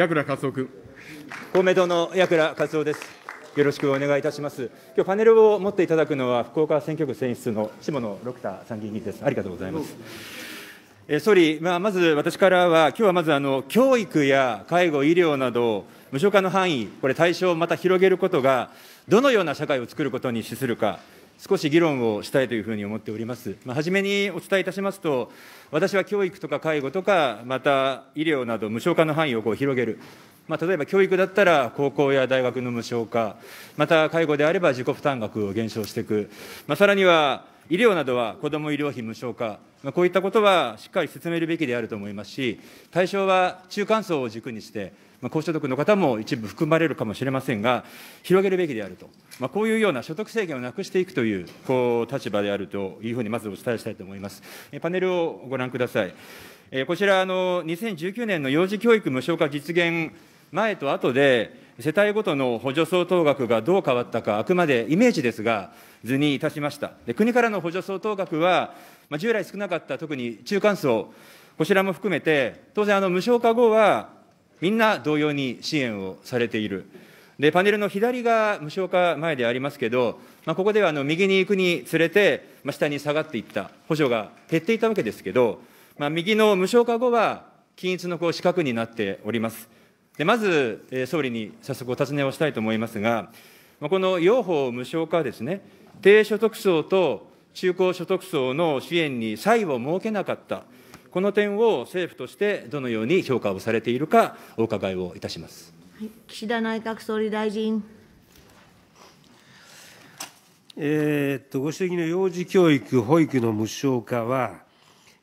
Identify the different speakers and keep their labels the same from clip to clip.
Speaker 1: 矢倉克夫君。公明党の矢倉克夫です。よろしくお願いいたします。今日パネルを持っていただくのは、福岡選挙区選出の下野六田参議院議員です。ありがとうございます。え総理、まあ、まず私からは、今日はまずあの教育や介護、医療など、無償化の範囲、これ、対象をまた広げることが、どのような社会を作ることに資するか。少し議論をしたいというふうに思っております。まあ、初めにお伝えいたしますと、私は教育とか介護とか、また医療など無償化の範囲をこう広げる。まあ、例えば教育だったら高校や大学の無償化、また介護であれば自己負担額を減少していく、まあ、さらには医療などは子ども医療費無償化、まあ、こういったことはしっかり進めるべきであると思いますし、対象は中間層を軸にして、まあ、高所得の方も一部含まれるかもしれませんが、広げるべきであると、まあ、こういうような所得制限をなくしていくというこう立場であるというふうにまずお伝えしたいと思います。えパネルをご覧ください。えこちらあの、2019年の幼児教育無償化実現前と後で、世帯ごとの補助相当額がどう変わったか、あくまでイメージですが、図にいたしました。で国からの補助相当額は、まあ、従来少なかった特に中間層、こちらも含めて、当然あの無償化後は、みんな同様に支援をされている。で、パネルの左が無償化前でありますけど、まあ、ここではあの右に行くにつれて、まあ、下に下がっていった、補助が減っていたわけですけど、まあ、右の無償化後は、均一のこう四角になっております。でまず、えー、総理に早速お尋ねをしたいと思いますが、まあ、この養法無償化ですね、低所得層と中高所得層の支援に差異を設けなかった。この点を政府としてどのように評価をされているか、お伺いをいたします。
Speaker 2: はい、岸田内閣総理大臣。
Speaker 3: えー、っとご指摘の幼児教育、保育の無償化は、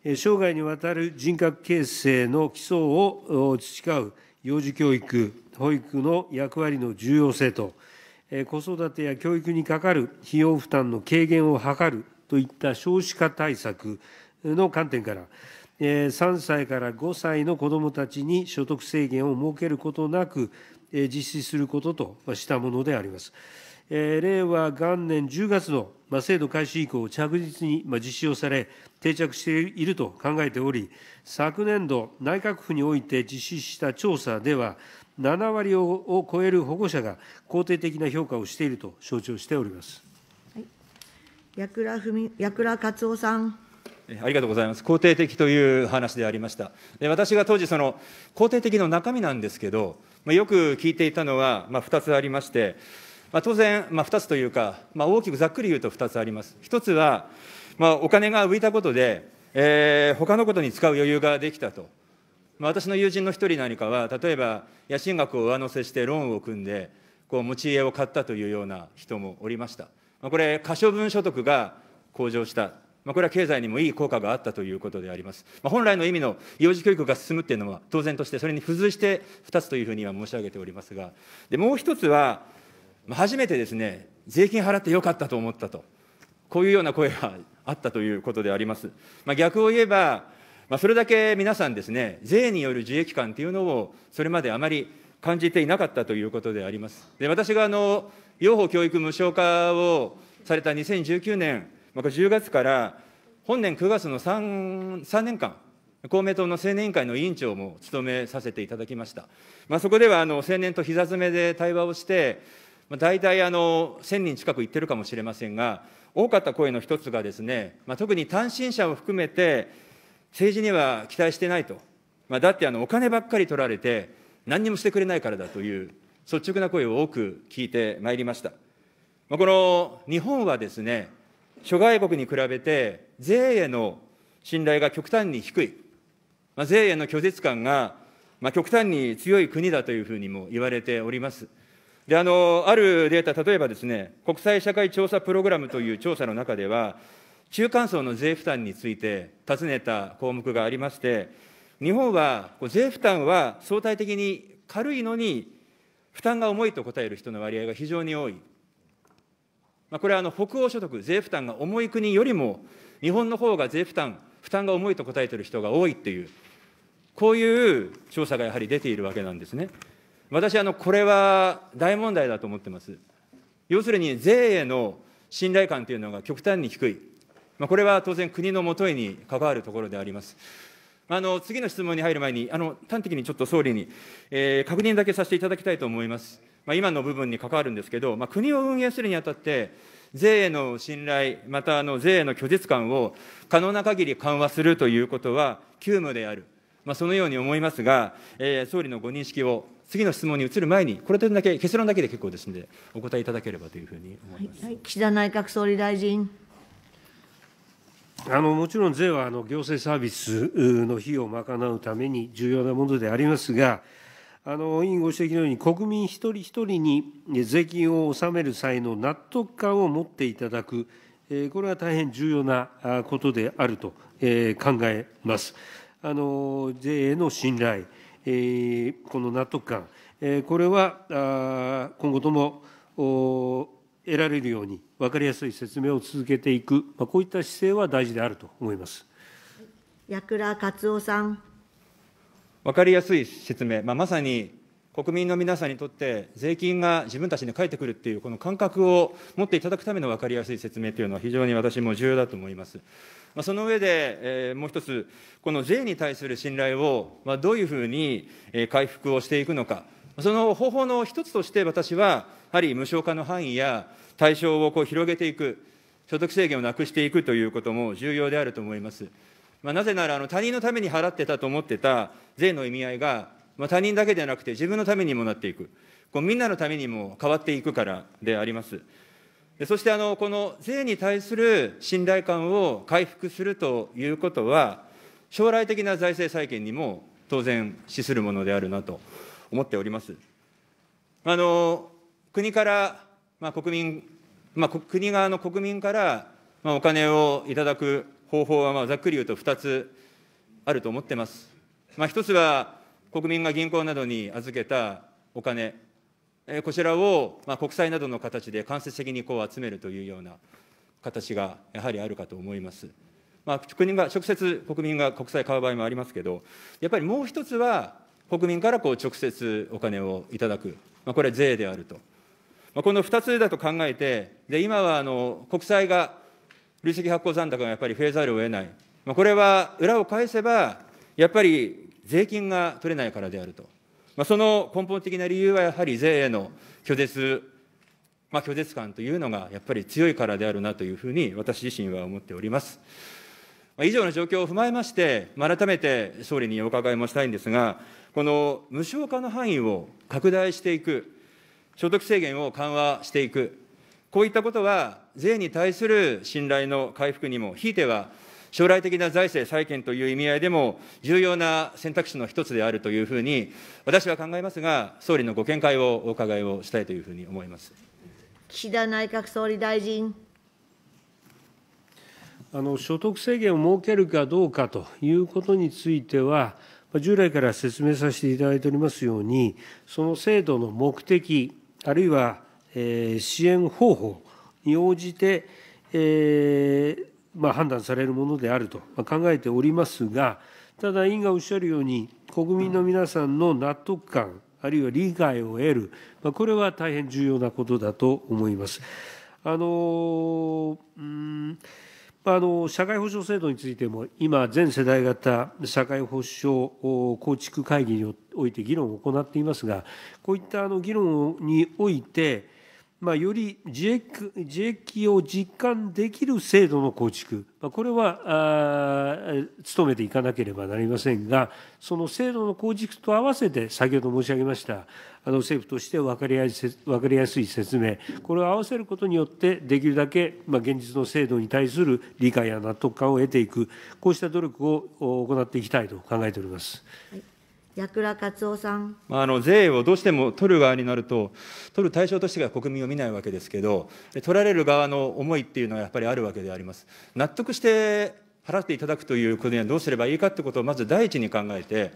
Speaker 3: 生涯にわたる人格形成の基礎を培う幼児教育、保育の役割の重要性と、子育てや教育にかかる費用負担の軽減を図るといった少子化対策の観点から、3歳から5歳の子どもたちに所得制限を設けることなく、実施することとしたものであります。令和元年10月の制度開始以降、着実に実施をされ、定着していると考えており、昨年度、内閣府において実施した調査では、7割を超える保護者が肯定的な評価をしていると承知をしております。
Speaker 2: はい、矢倉文夫さん。
Speaker 1: ありがとうございます。肯定的という話でありました。で私が当時、その肯定的の中身なんですけど、まあ、よく聞いていたのは、まあ、2つありまして、まあ、当然、まあ、2つというか、まあ、大きくざっくり言うと2つあります。1つは、まあ、お金が浮いたことで、えー、他のことに使う余裕ができたと。まあ、私の友人の一人何かは、例えば家賃額を上乗せしてローンを組んで、こう持ち家を買ったというような人もおりました。まあ、これ、可処分所得が向上したまあ、これは経済にもいい効果があったということであります。まあ、本来の意味の幼児教育が進むっていうのは当然として、それに付随して2つというふうには申し上げておりますが、でもう1つは、初めてですね、税金払ってよかったと思ったと、こういうような声があったということであります。まあ、逆を言えば、まあ、それだけ皆さんですね、税による受益感というのを、それまであまり感じていなかったということであります。で私があの養蜂教育無償化をされた2019年、こ10月から本年9月の 3, 3年間、公明党の青年委員会の委員長も務めさせていただきました。まあ、そこではあの青年と膝詰めで対話をして、まあ、大体あの1000人近く行ってるかもしれませんが、多かった声の一つがですね、まあ、特に単身者を含めて、政治には期待してないと、まあ、だってあのお金ばっかり取られて、何にもしてくれないからだという率直な声を多く聞いてまいりました。まあ、この日本はですね、諸外国に比べて、税への信頼が極端に低い、まあ、税への拒絶感が、まあ、極端に強い国だというふうにも言われております。であのあるデータ、例えばですね、国際社会調査プログラムという調査の中では、中間層の税負担について尋ねた項目がありまして、日本は税負担は相対的に軽いのに、負担が重いと答える人の割合が非常に多い。まあ、これはあの北欧所得、税負担が重い国よりも、日本の方が税負担、負担が重いと答えている人が多いっていう、こういう調査がやはり出ているわけなんですね。私、あのこれは大問題だと思ってます。要するに、税への信頼感というのが極端に低い、まあ、これは当然、国のもとへに関わるところであります。あの次の質問に入る前に、あの端的にちょっと総理に、えー、確認だけさせていただきたいと思います。まあ、今の部分に関わるんですけど、まあ、国を運営するにあたって、税への信頼、またあの税への拒絶感を可能な限り緩和するということは急務である、まあ、そのように思いますが、えー、総理のご認識を、次の質問に移る前に、これだけ、結論だけで結構ですので、
Speaker 3: お答えいただければというふうに思
Speaker 2: います、はい、岸田内閣総理大臣。
Speaker 3: あのもちろん税はあの行政サービスの費用を賄うために重要なものでありますが、委員ご指摘のように、国民一人一人に税金を納める際の納得感を持っていただく、これは大変重要なことであると考えます。税への信頼、この納得感、これは今後とも得られるように、分かりやすい説明を続けていく、こういった姿勢は大事であると思います。
Speaker 2: 矢倉克夫さん。
Speaker 3: 分
Speaker 1: かりやすい説明、まあ、まさに国民の皆さんにとって税金が自分たちに返ってくるっていう、この感覚を持っていただくための分かりやすい説明というのは、非常に私も重要だと思います。まあ、その上で、えー、もう一つ、この税に対する信頼を、まあ、どういうふうに回復をしていくのか、その方法の一つとして、私はやはり無償化の範囲や対象をこう広げていく、所得制限をなくしていくということも重要であると思います。まあ、なぜならあの他人のために払ってたと思ってた税の意味合いが、まあ、他人だけでなくて自分のためにもなっていく、こうみんなのためにも変わっていくからであります。でそしてあの、この税に対する信頼感を回復するということは、将来的な財政再建にも当然資するものであるなと思っております。あの国から、まあ、国民、まあ、国側の国民から、まあ、お金をいただく方法はまあざっくり言うと2つあると思ってます。まあ、1つは国民が銀行などに預けたお金、えー、こちらをまあ国債などの形で間接的にこう集めるというような形がやはりあるかと思います。まあ、国が直接国民が国債買う場合もありますけど、やっぱりもう一つは、国民からこう直接お金をいただく、まあ、これは税であると。まあ、この2つだと考えて、で今はあの国債が累積発行残高がやっぱり増えざるを得ない、まあ、これは裏を返せば、やっぱり税金が取れないからであると、まあ、その根本的な理由はやはり税への拒絶、まあ、拒絶感というのがやっぱり強いからであるなというふうに、私自身は思っております。以上の状況を踏まえまして、改めて総理にお伺いもしたいんですが、この無償化の範囲を拡大していく、所得制限を緩和していく、こういったことは、税に対する信頼の回復にも、ひいては将来的な財政再建という意味合いでも、重要な選択肢の一つであるというふうに、私は考えますが、総理のご見解をお伺いをしたいというふうに思います
Speaker 2: 岸田内閣総理大臣。
Speaker 3: あの所得制限を設けるかどうかということについては、従来から説明させていただいておりますように、その制度の目的、あるいは、えー、支援方法、に応じて、まあ、判断されるものであると考えておりますが、ただ、委員がおっしゃるように、国民の皆さんの納得感、あるいは理解を得る、まあ、これは大変重要なことだと思います。あのうんあの社会保障制度についても、今、全世代型社会保障構築会議において議論を行っていますが、こういったあの議論において、まあ、より自益自益を実感できる制度の構築、まあ、これは努めていかなければなりませんが、その制度の構築と合わせて、先ほど申し上げました、あの政府として分かりやすい分かりやすい説明、これを合わせることによって、できるだけ、まあ、現実の制度に対する理解や納得感を得ていく、こうした努力を行っていきたいと考えております。
Speaker 2: はい矢倉克夫さん、
Speaker 1: まあ、あの税をどうしても取る側になると、取る対象としては国民を見ないわけですけど、取られる側の思いっていうのはやっぱりあるわけであります。納得して払っていただくということにはどうすればいいかということをまず第一に考えて、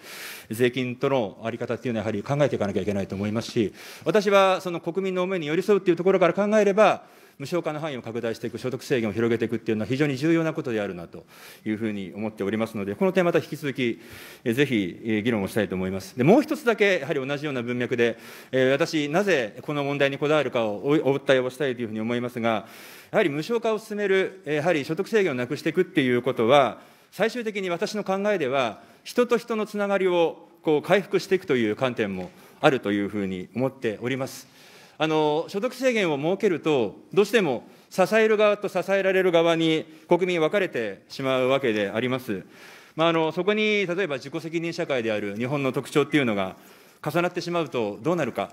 Speaker 1: 税金との在り方っていうのはやはり考えていかなきゃいけないと思いますし、私はその国民の思いに寄り添うっていうところから考えれば、無償化の範囲を拡大していく、所得制限を広げていくっていうのは非常に重要なことであるなというふうに思っておりますので、この点また引き続き、ぜひ議論をしたいと思います。で、もう一つだけ、やはり同じような文脈で、私、なぜこの問題にこだわるかをお訴えをしたいというふうに思いますが、やはり無償化を進める、やはり所得制限をなくしていくっていうことは、最終的に私の考えでは、人と人のつながりをこう回復していくという観点もあるというふうに思っております。あの所得制限を設けると、どうしても支える側と支えられる側に国民分かれてしまうわけであります。まあ、あのそこに例えば自己責任社会である日本の特徴っていうのが重なってしまうとどうなるか、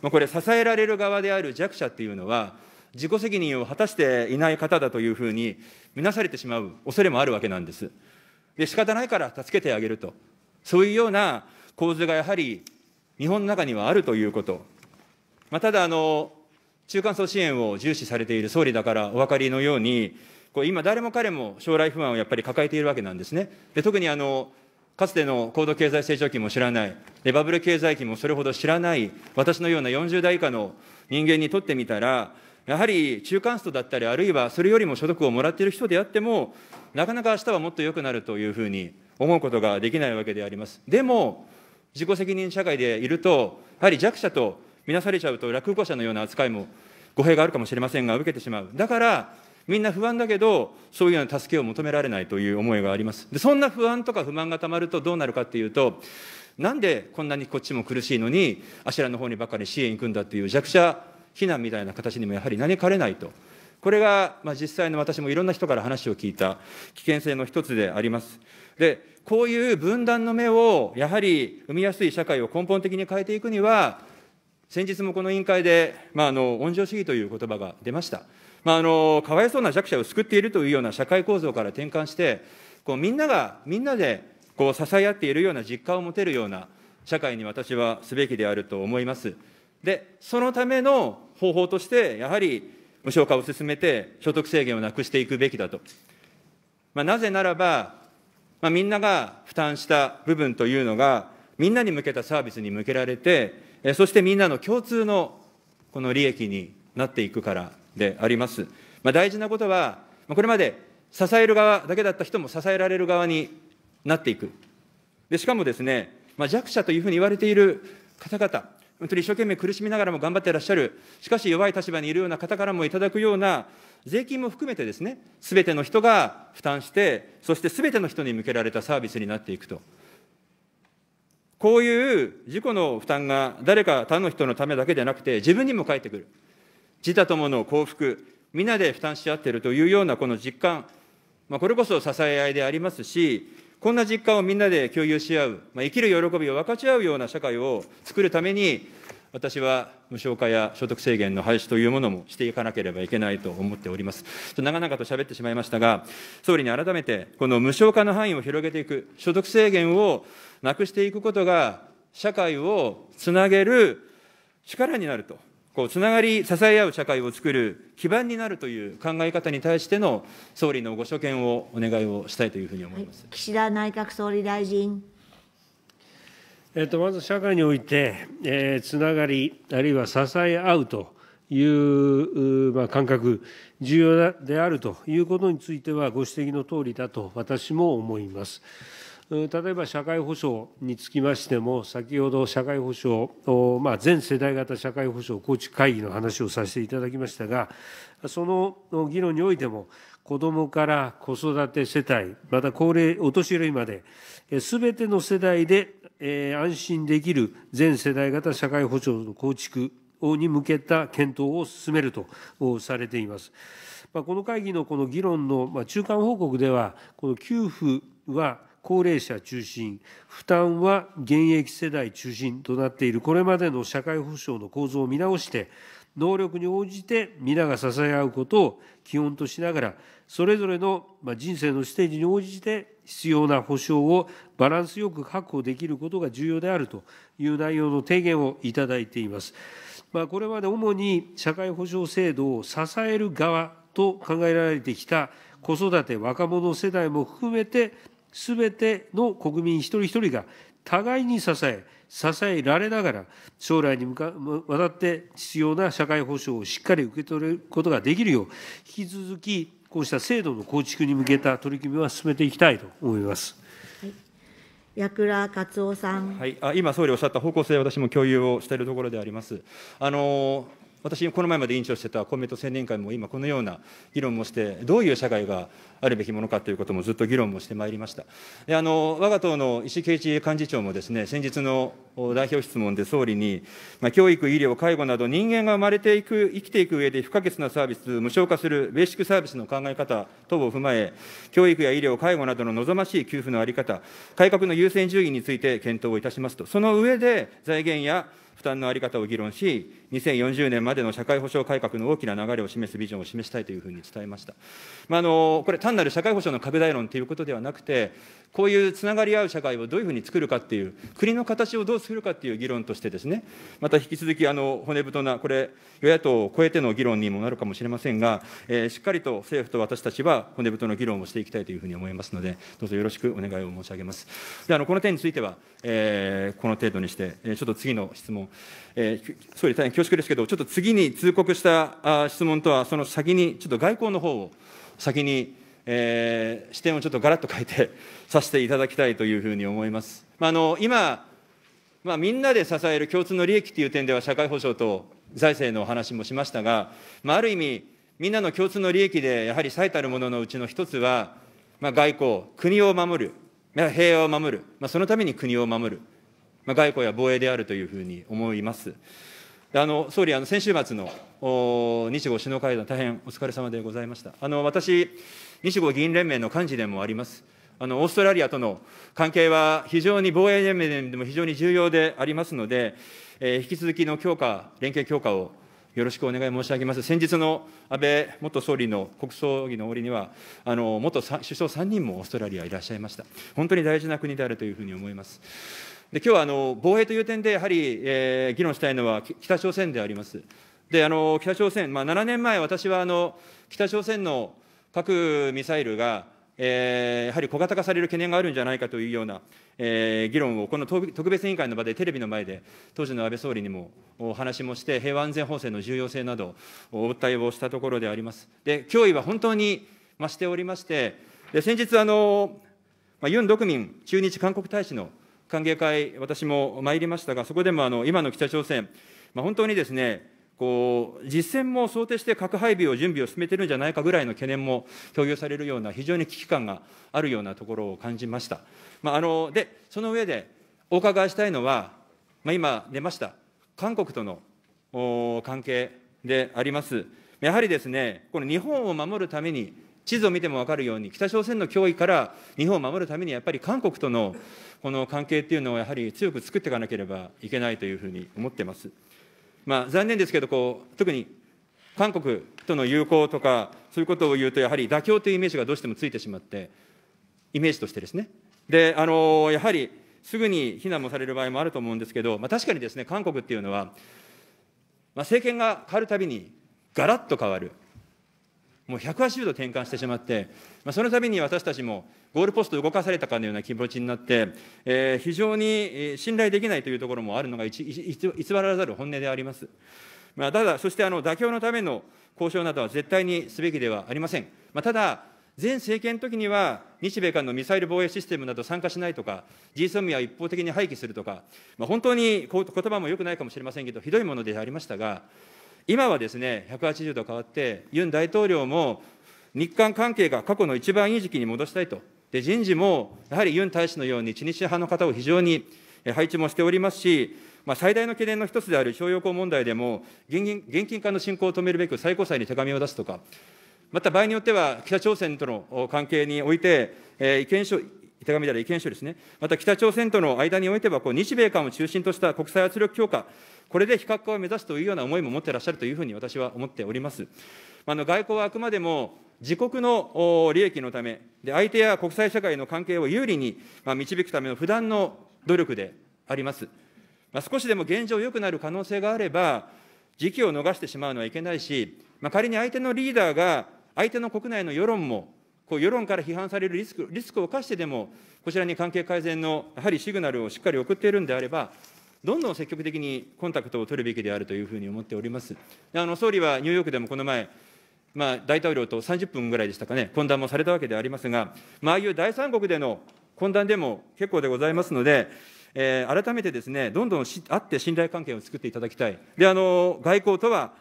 Speaker 1: まあ、これ、支えられる側である弱者っていうのは、自己責任を果たしていない方だというふうに見なされてしまう恐れもあるわけなんです。で仕方ないから助けてあげると、そういうような構図がやはり日本の中にはあるということ、ただ、中間層支援を重視されている総理だからお分かりのように、こ今、誰も彼も将来不安をやっぱり抱えているわけなんですね。で特にあのかつての高度経済成長期も知らない、バブル経済期もそれほど知らない、私のような40代以下の人間にとってみたら、やはり中間層だったり、あるいはそれよりも所得をもらっている人であっても、なかなか明日はもっと良くなるというふうに思うことができないわけであります。でも、自己責任社会でいると、やはり弱者と見なされちゃうと、落語者のような扱いも語弊があるかもしれませんが、受けてしまう。だから、みんな不安だけど、そういうような助けを求められないという思いがあります。でそんな不安とか不満がたまるとどうなるかっていうと、なんでこんなにこっちも苦しいのに、あちらの方にばかり支援行くんだっていう弱者非難みたいな形にもやはりなりかれないと。これが、まあ、実際の私もいろんな人から話を聞いた危険性の一つであります。で、こういう分断の目をやはり生みやすい社会を根本的に変えていくには、先日もこの委員会で、まあ、あの温情主義という言葉が出ました。まあ、あのかわいそうな弱者を救っているというような社会構造から転換して、こうみんながみんなでこう支え合っているような実感を持てるような社会に私はすべきであると思います。で、そのための方法として、やはり無償化を進めて、所得制限をなくしていくべきだと。まあ、なぜならば、まあ、みんなが負担した部分というのが、みんなに向けたサービスに向けられて、そしてみんなの共通のこの利益になっていくからであります。まあ、大事なことは、これまで支える側だけだった人も支えられる側になっていく。でしかもですね、まあ、弱者というふうに言われている方々、本当に一生懸命苦しみながらも頑張っていらっしゃる、しかし弱い立場にいるような方からもいただくような、税金も含めてですね、すべての人が負担して、そしてすべての人に向けられたサービスになっていくと。こういう自己の負担が誰か他の人のためだけでなくて、自分にも返ってくる。自他共の幸福、みんなで負担し合っているというようなこの実感、まあ、これこそ支え合いでありますし、こんな実感をみんなで共有し合う、まあ、生きる喜びを分かち合うような社会を作るために、私は無償化や所得制限の廃止というものもしていかなければいけないと思っております。長々と喋ってしまいましたが、総理に改めて、この無償化の範囲を広げていく、所得制限をなくしていくことが、社会をつなげる力になると、こうつながり、支え合う社会を作る基盤になるという考え方に対しての総理のご所見をお
Speaker 3: 願いをしたいというふうに思いま
Speaker 2: す、はい、岸田内閣総理大臣。
Speaker 3: えっと、まず社会において、えー、つながり、あるいは支え合うと。いう、まあ、感覚、重要であるということについては、ご指摘の通りだと私も思います。例えば社会保障につきましても、先ほど社会保障、まあ、全世代型社会保障構築会議の話をさせていただきましたが、その議論においても、子どもから子育て世帯、また高齢、お年寄りまで、すべての世代で安心できる全世代型社会保障の構築に向けた検討を進めるとされています。この会議のこの議論の中間報告では、この給付は、高齢者中心、負担は現役世代中心となっているこれまでの社会保障の構造を見直して、能力に応じて皆が支え合うことを基本としながら、それぞれの人生のステージに応じて必要な保障をバランスよく確保できることが重要であるという内容の提言をいただいています。まあ、これまで主に社会保障制度を支える側と考えられてきた子育て若者世代も含めてすべての国民一人一人が互いに支え、支えられながら、将来に向かわたって必要な社会保障をしっかり受け取ることができるよう、引き続き、こうした制度の構築に向けた取り組みは進めていきたいと思います。
Speaker 2: 矢倉克夫さん、
Speaker 3: はい、あ
Speaker 1: 今、総理おっしゃった方向性、私も共有をしているところであります。あのー私、この前まで委員長してた公明党青年会も今、このような議論もして、どういう社会があるべきものかということもずっと議論もしてまいりました。であの我が党の石井一幹事長もですね、先日の代表質問で総理に、まあ、教育、医療、介護など、人間が生まれていく、生きていく上で不可欠なサービス、無償化するベーシックサービスの考え方等を踏まえ、教育や医療、介護などの望ましい給付の在り方、改革の優先順位について検討をいたしますと、その上で財源や負担の在り方を議論し、2040年までの社会保障改革の大きな流れを示すビジョンを示したいというふうに伝えました。まあ、あのこれ、単なる社会保障の拡大論ということではなくて、こういうつながり合う社会をどういうふうに作るかっていう、国の形をどう作るかっていう議論としてですね、また引き続き、あの骨太な、これ、与野党を超えての議論にもなるかもしれませんが、えー、しっかりと政府と私たちは骨太の議論をしていきたいというふうに思いますので、どうぞよろしくお願いを申し上げます。であのこの点については、えー、この程度にして、えちょっと次の質問、えー、総理、大変恐縮ですけど、ちょっと次に通告した質問とは、その先に、ちょっと外交の方を先に、えー、視点をちょっとガラッと変えてさせていただきたいというふうに思います。まあ、あの今、まあ、みんなで支える共通の利益という点では、社会保障と財政のお話もしましたが、まあ、ある意味、みんなの共通の利益で、やはり最たるもののうちの一つは、まあ、外交、国を守る、平和を守る、まあ、そのために国を守る、まあ、外交や防衛であるというふうに思います。あの総理、あの先週末の日豪首脳会談、大変お疲れ様でございました。あの私、日豪議員連盟の幹事でもあります。あのオーストラリアとの関係は非常に防衛連盟でも非常に重要でありますので、えー、引き続きの強化、連携強化をよろしくお願い申し上げます。先日の安倍元総理の国葬儀の折には、あの元首相3人もオーストラリアいらっしゃいました。本当に大事な国であるというふうに思います。で今日はあの防衛という点で、やはり、えー、議論したいのは北朝鮮であります。であの北朝鮮、まあ、7年前、私はあの北朝鮮の核ミサイルが、えー、やはり小型化される懸念があるんじゃないかというような、えー、議論を、この特別委員会の場で、テレビの前で、当時の安倍総理にもお話もして、平和安全法制の重要性など、お訴えをしたところであります。で脅威は本当に増しておりまして、で先日あの、まあ、ユン・ドクミン駐日韓国大使の歓迎会、私も参りましたが、そこでもあの今の北朝鮮、まあ、本当にですね、こう実戦も想定して核配備を準備を進めてるんじゃないかぐらいの懸念も共有されるような、非常に危機感があるようなところを感じました。まあ、あので、その上で、お伺いしたいのは、まあ、今出ました、韓国との関係であります。やはりですね、この日本を守るために地図を見ても分かるように、北朝鮮の脅威から日本を守るために、やっぱり韓国とのこの関係っていうのをやはり強く作っていかなければいけないというふうに思ってます。まあ、残念ですけどこう、特に韓国との友好とか、そういうことを言うと、やはり妥協というイメージがどうしてもついてしまって、イメージとしてですね。で、あのやはりすぐに非難もされる場合もあると思うんですけど、まあ、確かにですね、韓国っていうのは、まあ、政権が変わるたびに、がらっと変わる、もう180度転換してしまって、まあ、その度に私たちもゴールポスト動かされたかのような気持ちになって、えー、非常に信頼できないというところもあるのが偽らざる本音であります。まあ、ただ、そしてあの妥協のための交渉などは絶対にすべきではありません。まあ、ただ、前政権の時には、日米間のミサイル防衛システムなど参加しないとか、G7 s o は一方的に廃棄するとか、まあ、本当に言葉もよくないかもしれませんけど、ひどいものでありましたが、今はですね、180度変わって、ユン大統領も日韓関係が過去の一番いい時期に戻したいと、で人事もやはりユン大使のように、知日派の方を非常に配置もしておりますし、まあ、最大の懸念の一つである徴用工問題でも現金、現金化の進行を止めるべく最高裁に手紙を出すとか、また場合によっては、北朝鮮との関係において、えー、意見書、手紙である意見書ですね、また北朝鮮との間においては、日米韓を中心とした国際圧力強化、これで非核化を目指すというような思いも持ってらっしゃるというふうに私は思っております。あの外交はあくまでも自国の利益のためで、相手や国際社会の関係を有利に導くための不断の努力であります。まあ、少しでも現状良くなる可能性があれば、時期を逃してしまうのはいけないし、まあ、仮に相手のリーダーが、相手の国内の世論も、こう世論から批判されるリスクリスクを冒してでも、こちらに関係改善のやはりシグナルをしっかり送っているんであれば、どんどん積極的にコンタクトを取るべきであるというふうに思っております。あの総理はニューヨークでもこの前、まあ、大統領と30分ぐらいでしたかね、懇談もされたわけでありますが、まああいう第三国での懇談でも結構でございますので、えー、改めてですね、どんどんし会って信頼関係を作っていただきたい。であの外交とは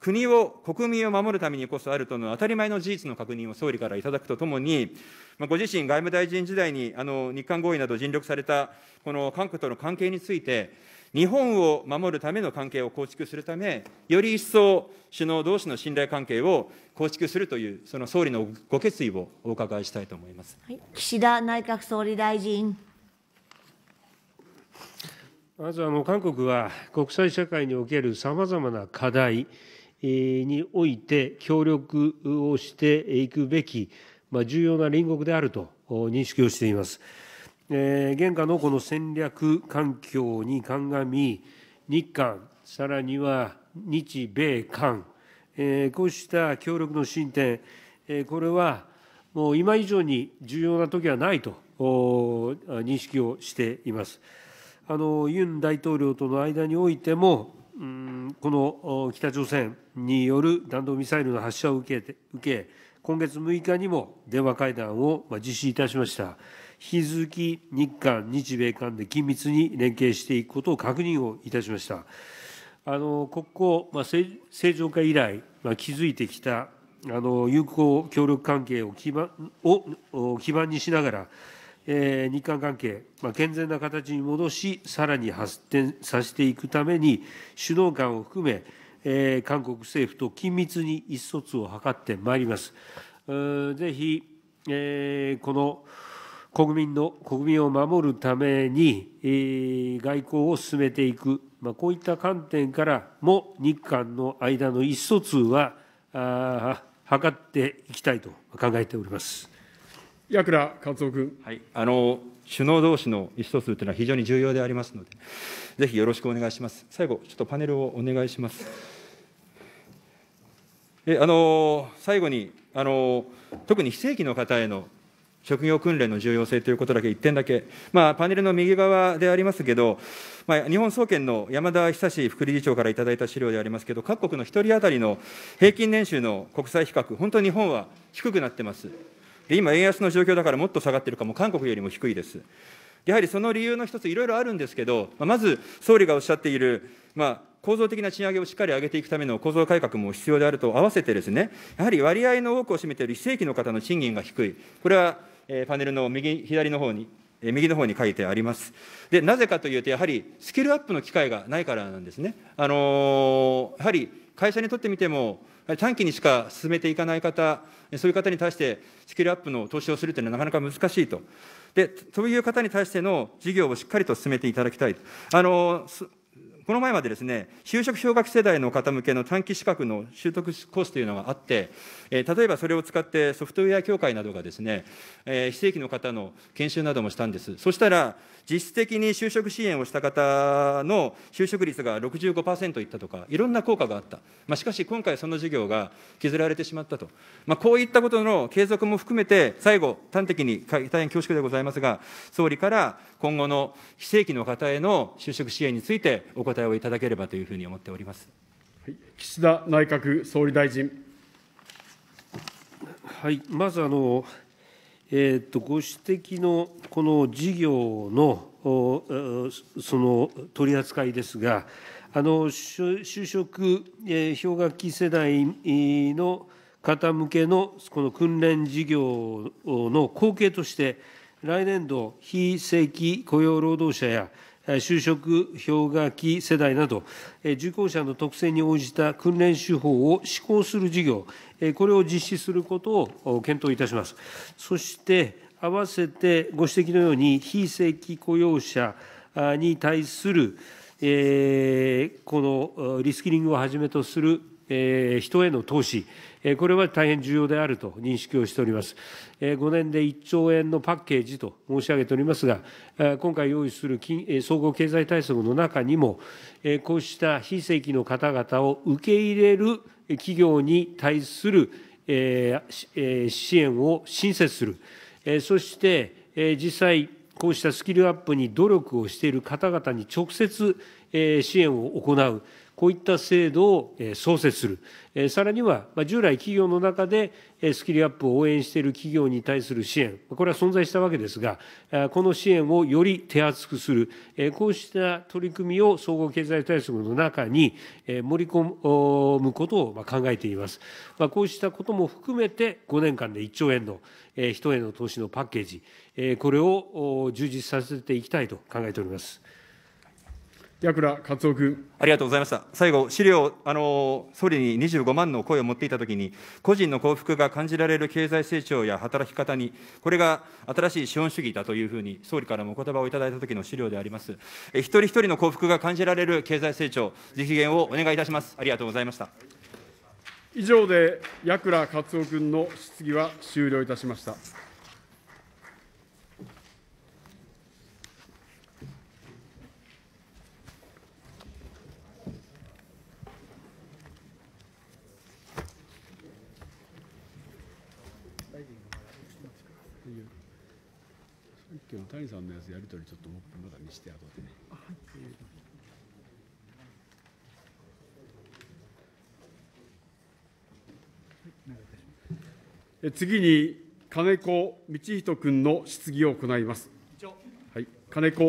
Speaker 1: 国を、国民を守るためにこそあるとの当たり前の事実の確認を総理からいただくとともに、まあ、ご自身、外務大臣時代にあの日韓合意など尽力された、この韓国との関係について、日本を守るための関係を構築するため、より一層、首脳同士の信頼関係を構築するという、その総理のご決意をお伺いしたいと思いま
Speaker 2: す、はい、岸田内閣総理大臣。
Speaker 3: まずあの韓国は国際社会におけるさまざまな課題、において協力をしていくべき重要な隣国であると認識をしています。現下のこの戦略環境に鑑み、日韓、さらには日米韓、こうした協力の進展、これはもう今以上に重要な時はないと認識をしています。あのユン大統領との間においても、この北朝鮮による弾道ミサイルの発射を受け、受け今月6日にも電話会談を実施いたしました。引き続き日韓、日米韓で緊密に連携していくことを確認をいたしました。あの国交、まあ、正常化以来、まあ、築いてきたあの友好協力関係を基盤を基盤にしながら、日韓関係、健全な形に戻し、さらに発展させていくために、首脳間を含め、韓国政府と緊密に意思疎通を図ってまいります。ぜひ、この国民の、国民を守るために、外交を進めていく、こういった観点からも、日韓の間の意思疎通は、図っていきたいと考えております。矢倉克夫君。はい、
Speaker 1: あの首脳同士の意思疎通というのは非常に重要でありますので、ぜひよろしくお願いします。最後、ちょっとパネルをお願いします。えあの最後にあの、特に非正規の方への職業訓練の重要性ということだけ、1点だけ、まあ、パネルの右側でありますけど、まあ、日本総研の山田久志副理事長からいただいた資料でありますけど、各国の1人当たりの平均年収の国際比較、本当に日本は低くなってます。で今、円安の状況だからもっと下がってるかも、韓国よりも低いです。やはりその理由の一つ、いろいろあるんですけど、ままず総理がおっしゃっている、まあ、構造的な賃上げをしっかり上げていくための構造改革も必要であると合わせてですね、やはり割合の多くを占めている非正規の方の賃金が低い、これは、えパネルの右、左の方に、え右の方に書いてあります。で、なぜかというと、やはりスキルアップの機会がないからなんですね。あのー、やはり会社にとってみても、短期にしか進めていかない方、そういう方に対してスキルアップの投資をするというのはなかなか難しいと。で、そういう方に対しての事業をしっかりと進めていただきたい。あの、この前までですね、就職氷河期世代の方向けの短期資格の習得コースというのがあって、えー、例えばそれを使ってソフトウェア協会などがですね、えー、非正規の方の研修などもしたんです。そしたら、実質的に就職支援をした方の就職率が65%いったとか、いろんな効果があった、まあ、しかし今回、その事業が削られてしまったと、まあ、こういったことの継続も含めて、最後、端的に大変恐縮でございますが、総理から今後の非正規の方への就職支援についてお答えをいただければというふうに思っております。
Speaker 3: 岸田内閣総理大臣。はい、まずあのご指摘のこの事業のその取り扱いですが、就職氷河期世代の方向けのこの訓練事業の後継として、来年度、非正規雇用労働者や、就職氷河期世代など、受講者の特性に応じた訓練手法を施行する事業、これを実施することを検討いたします。そして、合わせてご指摘のように、非正規雇用者に対する、えこのリスキリングをはじめとする人への投資、これは大変重要であると認識をしております。5年で1兆円のパッケージと申し上げておりますが、今回用意する総合経済対策の中にも、こうした非正規の方々を受け入れる企業に対する支援を新設する、そして実際、こうしたスキルアップに努力をしている方々に直接支援を行う、こういった制度を創設する、さらには従来、企業の中でスキルアップを応援している企業に対する支援、これは存在したわけですが、この支援をより手厚くする、こうした取り組みを総合経済対策の中に盛り込むことを考えています。こうしたことも含めて、5年間で1兆円の人への投資のパッケージ、これを充実させていきたいと考えております。矢倉克夫君。
Speaker 1: ありがとうございました。最後、資料、あの、総理に25万の声を持っていたときに、個人の幸福が感じられる経済成長や働き方に、これが新しい資本主義だというふうに、総理からもお言葉をいただいたときの資料であります。え一人一人の幸福が感じられる経済成長、実現をお願いいたします。ありがとうございました。
Speaker 3: 以上で、矢倉克夫君の質疑は終了いたしました。谷さんのやつやり取りちょっともっぺまだ見して後でね。え次に金子道人君の質疑を行います。はい、金子